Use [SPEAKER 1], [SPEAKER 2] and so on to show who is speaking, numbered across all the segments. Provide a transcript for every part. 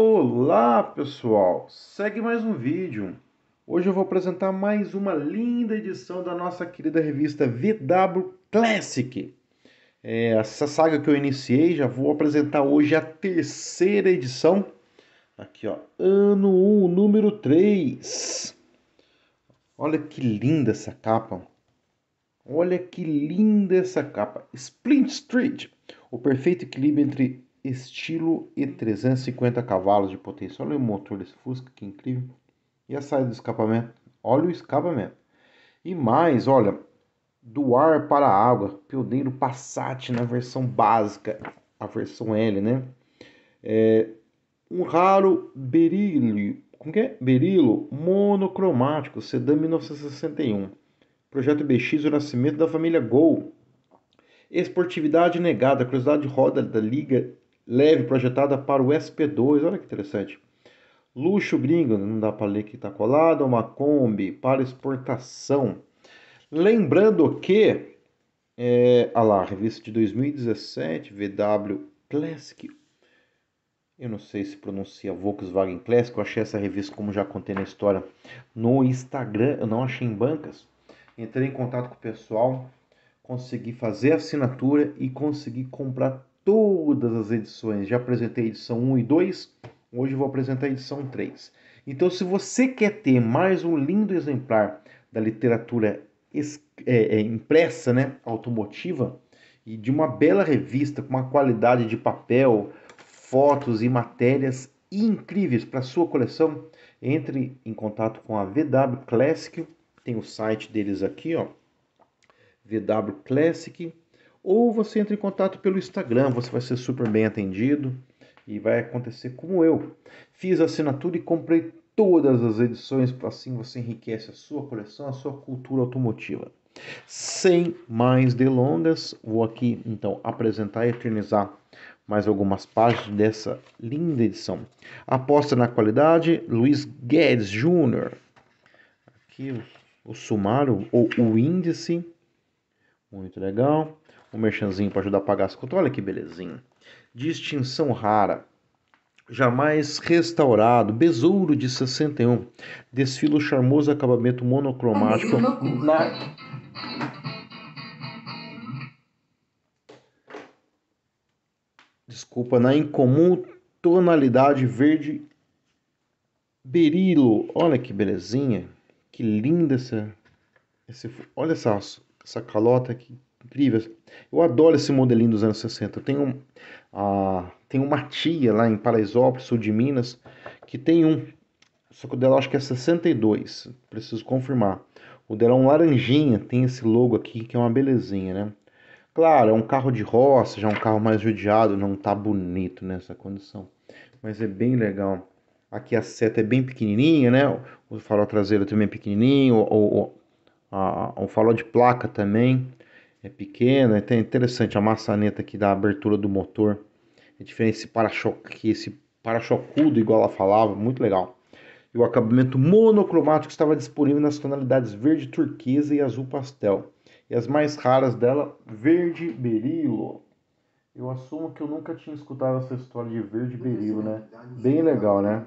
[SPEAKER 1] Olá pessoal, segue mais um vídeo. Hoje eu vou apresentar mais uma linda edição da nossa querida revista VW Classic. É, essa saga que eu iniciei, já vou apresentar hoje a terceira edição. Aqui ó, ano 1, número 3. Olha que linda essa capa. Olha que linda essa capa. Splint Street, o perfeito equilíbrio entre estilo e 350 cavalos de potência. Olha o motor desse Fusca, que incrível. E a saída do escapamento. Olha o escapamento. E mais, olha, do ar para a água, pioneiro Passat na versão básica, a versão L, né? É, um raro berilho, como que é? Berilo monocromático, sedã 1961. Projeto BX, o nascimento da família Gol. Esportividade negada, curiosidade de roda da Liga leve projetada para o SP2. Olha que interessante. Luxo gringo, não dá para ler que está colado, uma Kombi para exportação. Lembrando que, é, a lá, revista de 2017, VW Classic. Eu não sei se pronuncia Volkswagen Classic, eu achei essa revista, como já contei na história, no Instagram, eu não achei em bancas. Entrei em contato com o pessoal, consegui fazer a assinatura e consegui comprar todas as edições. Já apresentei a edição 1 e 2, hoje vou apresentar a edição 3. Então, se você quer ter mais um lindo exemplar da literatura é, é, impressa, né, automotiva, e de uma bela revista com uma qualidade de papel, fotos e matérias incríveis para sua coleção, entre em contato com a VW Classic, tem o site deles aqui, ó, VW Classic ou você entra em contato pelo Instagram, você vai ser super bem atendido e vai acontecer como eu. Fiz assinatura e comprei todas as edições, assim você enriquece a sua coleção, a sua cultura automotiva. Sem mais delongas, vou aqui então apresentar e eternizar mais algumas páginas dessa linda edição. Aposta na qualidade, Luiz Guedes Jr. Aqui o, o sumário ou o índice, muito legal um merchanzinho para ajudar a pagar as contas. Olha que belezinha. Distinção rara. Jamais restaurado, besouro de 61. Desfilo charmoso acabamento monocromático na... Desculpa, na incomum tonalidade verde berilo. Olha que belezinha. Que linda essa... Esse, olha essa, essa calota aqui incríveis. Eu adoro esse modelinho dos anos 60. Eu tenho, ah, tenho uma tia lá em Paraisópolis, sul de Minas, que tem um. Só que o dela acho que é 62. Preciso confirmar. O dela é um laranjinha, tem esse logo aqui que é uma belezinha, né? Claro, é um carro de roça, já é um carro mais judiado, não tá bonito nessa condição. Mas é bem legal. Aqui a seta é bem pequenininha, né? O farol traseiro também é pequenininho, o, o, a, o farol de placa também é pequena, é interessante a maçaneta aqui da abertura do motor. É diferente esse para-choque, esse para-chocudo, igual ela falava, muito legal. E o acabamento monocromático estava disponível nas tonalidades verde turquesa e azul pastel. E as mais raras dela, verde berilo. Eu assumo que eu nunca tinha escutado essa história de verde é berilo, né? Bem é legal, né?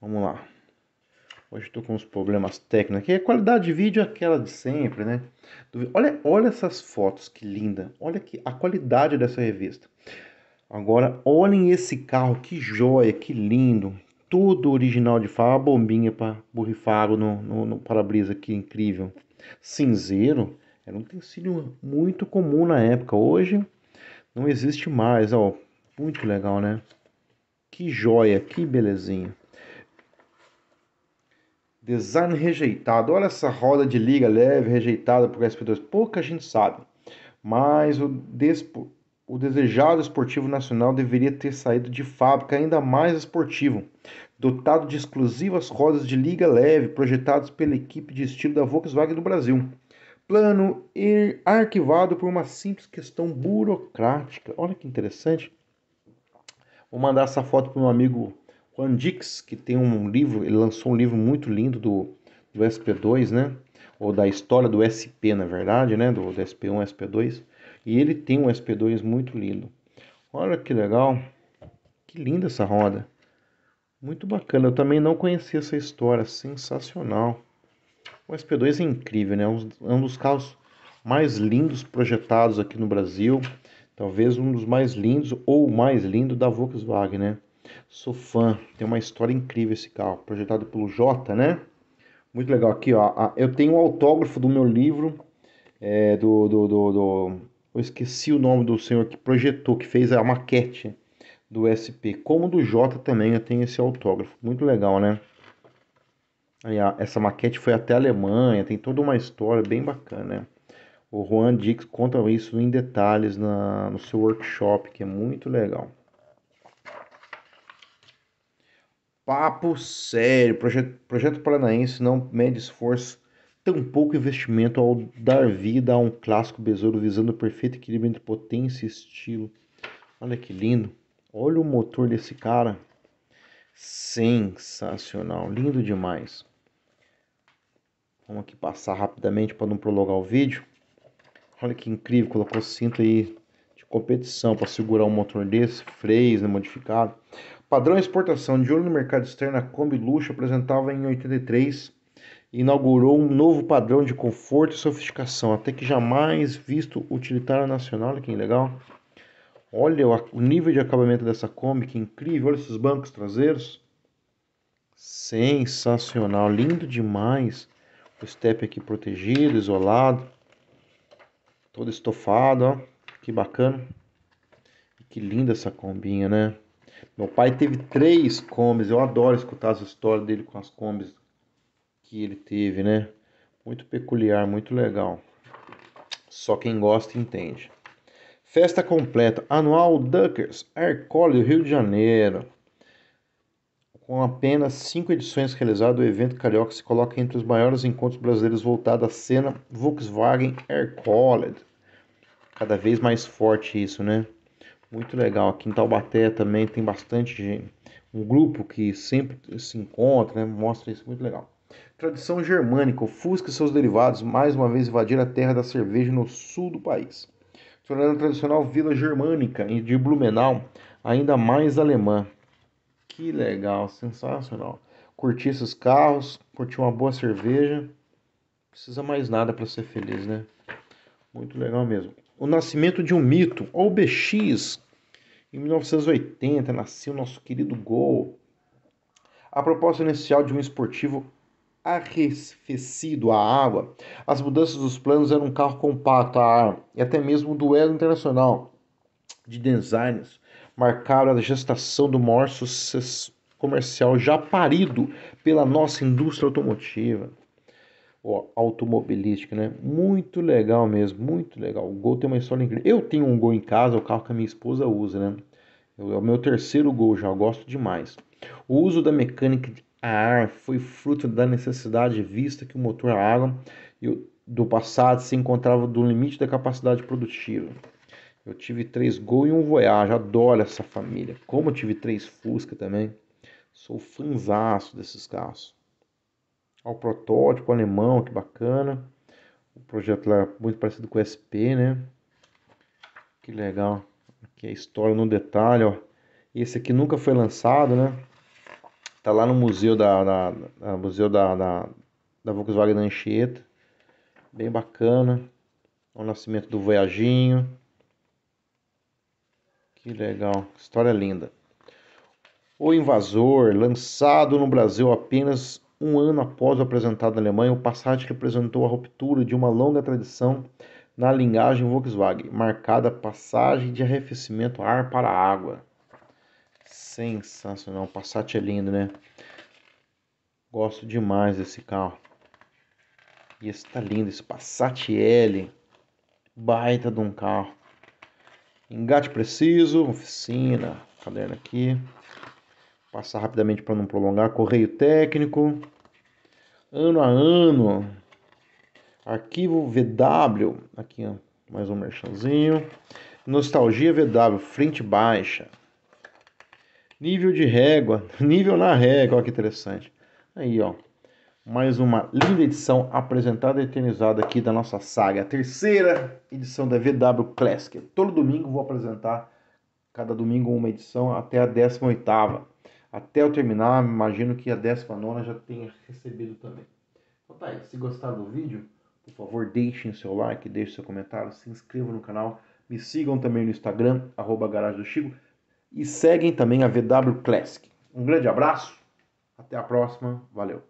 [SPEAKER 1] Vamos lá. Hoje estou com uns problemas técnicos aqui. A qualidade de vídeo é aquela de sempre, né? Olha, olha essas fotos, que linda. Olha que, a qualidade dessa revista. Agora, olhem esse carro, que joia, que lindo. Tudo original de fábrica, bombinha para borrifar no, no, no para-brisa, que incrível. Cinzeiro, era um tecido muito comum na época. Hoje, não existe mais, ó. Muito legal, né? Que joia, que belezinha. Design rejeitado. Olha essa roda de liga leve rejeitada por SP2. Pouca gente sabe. Mas o, despo, o desejado esportivo nacional deveria ter saído de fábrica ainda mais esportivo, dotado de exclusivas rodas de liga leve projetadas pela equipe de estilo da Volkswagen do Brasil. Plano arquivado por uma simples questão burocrática. Olha que interessante. Vou mandar essa foto para um amigo Juan Dix, que tem um livro, ele lançou um livro muito lindo do, do SP2, né? Ou da história do SP, na verdade, né? Do, do SP1, SP2. E ele tem um SP2 muito lindo. Olha que legal. Que linda essa roda. Muito bacana. Eu também não conhecia essa história. Sensacional. O SP2 é incrível, né? É, é um dos carros mais lindos projetados aqui no Brasil. Talvez um dos mais lindos ou o mais lindo da Volkswagen, né? Sou fã, tem uma história incrível esse carro, projetado pelo Jota, né? Muito legal aqui, ó. Ah, eu tenho o um autógrafo do meu livro, é, do, do, do, do, Eu esqueci o nome do senhor que projetou, que fez a maquete do SP. Como do Jota também, eu tenho esse autógrafo. Muito legal, né? Aí, ó, essa maquete foi até a Alemanha, tem toda uma história bem bacana, né? O Juan Dix conta isso em detalhes na, no seu workshop, que é muito legal. Papo sério, projeto, projeto paranaense não mede esforço, tão pouco investimento ao dar vida a um clássico besouro visando o perfeito equilíbrio entre potência e estilo. Olha que lindo. Olha o motor desse cara. Sensacional, lindo demais. Vamos aqui passar rapidamente para não prolongar o vídeo. Olha que incrível, colocou cinto aí de competição para segurar um motor desse, freios né, modificado. Padrão exportação de ouro no mercado externo, a Kombi Luxo apresentava em 83 e inaugurou um novo padrão de conforto e sofisticação, até que jamais visto utilitário nacional. Olha que legal. Olha o nível de acabamento dessa Kombi, que incrível. Olha esses bancos traseiros. Sensacional, lindo demais. O step aqui protegido, isolado. Todo estofado, ó. Que bacana. Que linda essa combinha, né? Meu pai teve três combis, eu adoro escutar as histórias dele com as combis que ele teve, né? Muito peculiar, muito legal. Só quem gosta entende. Festa completa anual Duckers, Arcole, Rio de Janeiro. Com apenas cinco edições realizadas, o evento carioca se coloca entre os maiores encontros brasileiros voltados à cena Volkswagen Air College. Cada vez mais forte isso, né? muito legal. Aqui em Taubaté também tem bastante gente, um grupo que sempre se encontra, né? mostra isso, muito legal. Tradição germânica, o Fusca seus derivados mais uma vez invadir a terra da cerveja no sul do país, tornando a tradicional vila germânica de Blumenau ainda mais alemã. Que legal, sensacional. Curtir esses carros, curtir uma boa cerveja, precisa mais nada para ser feliz, né? Muito legal mesmo. O nascimento de um mito, ou BX, em 1980 nasceu nosso querido Gol. A proposta inicial de um esportivo arrefecido à água, as mudanças dos planos eram um carro compacto a ar e até mesmo um duelo internacional de designers marcaram a gestação do maior sucesso comercial já parido pela nossa indústria automotiva automobilística, né? Muito legal mesmo, muito legal. O Gol tem uma história incrível. Eu tenho um Gol em casa, o carro que a minha esposa usa, né? Eu, é o meu terceiro Gol já, eu gosto demais. O uso da mecânica a ar foi fruto da necessidade vista que o motor a é água do passado se encontrava do limite da capacidade produtiva. Eu tive três Gol e um Voyage, adoro essa família. Como eu tive três Fusca também, sou fanzaço desses carros ao protótipo alemão, que bacana. O projeto lá é muito parecido com o SP, né? Que legal. Aqui a história no detalhe, ó. Esse aqui nunca foi lançado, né? Tá lá no museu da, da, da museu da, da, da Volkswagen da Anchieta. Bem bacana. O nascimento do Voyaginho. Que legal, história linda. O Invasor, lançado no Brasil apenas um ano após o apresentado na Alemanha, o Passat representou a ruptura de uma longa tradição na linhagem Volkswagen, marcada passagem de arrefecimento ar para água. Sensacional, o Passat é lindo, né? Gosto demais desse carro. E esse tá lindo, esse Passat L. Baita de um carro. Engate preciso, oficina, caderno aqui. Passar rapidamente para não prolongar. Correio técnico ano a ano. Arquivo VW, aqui ó, mais um merchanzinho. Nostalgia VW, frente baixa. Nível de régua, nível na régua, olha que interessante. Aí, ó, mais uma linda edição apresentada e eternizada aqui da nossa saga, a terceira edição da VW Classic. Todo domingo vou apresentar, cada domingo uma edição até a 18 oitava até eu terminar, imagino que a 19 já tenha recebido também. Então tá aí, se gostaram do vídeo, por favor, deixem seu like, deixem seu comentário, se inscrevam no canal, me sigam também no Instagram, arroba Garagem do Chico, e seguem também a VW Classic. Um grande abraço, até a próxima, valeu!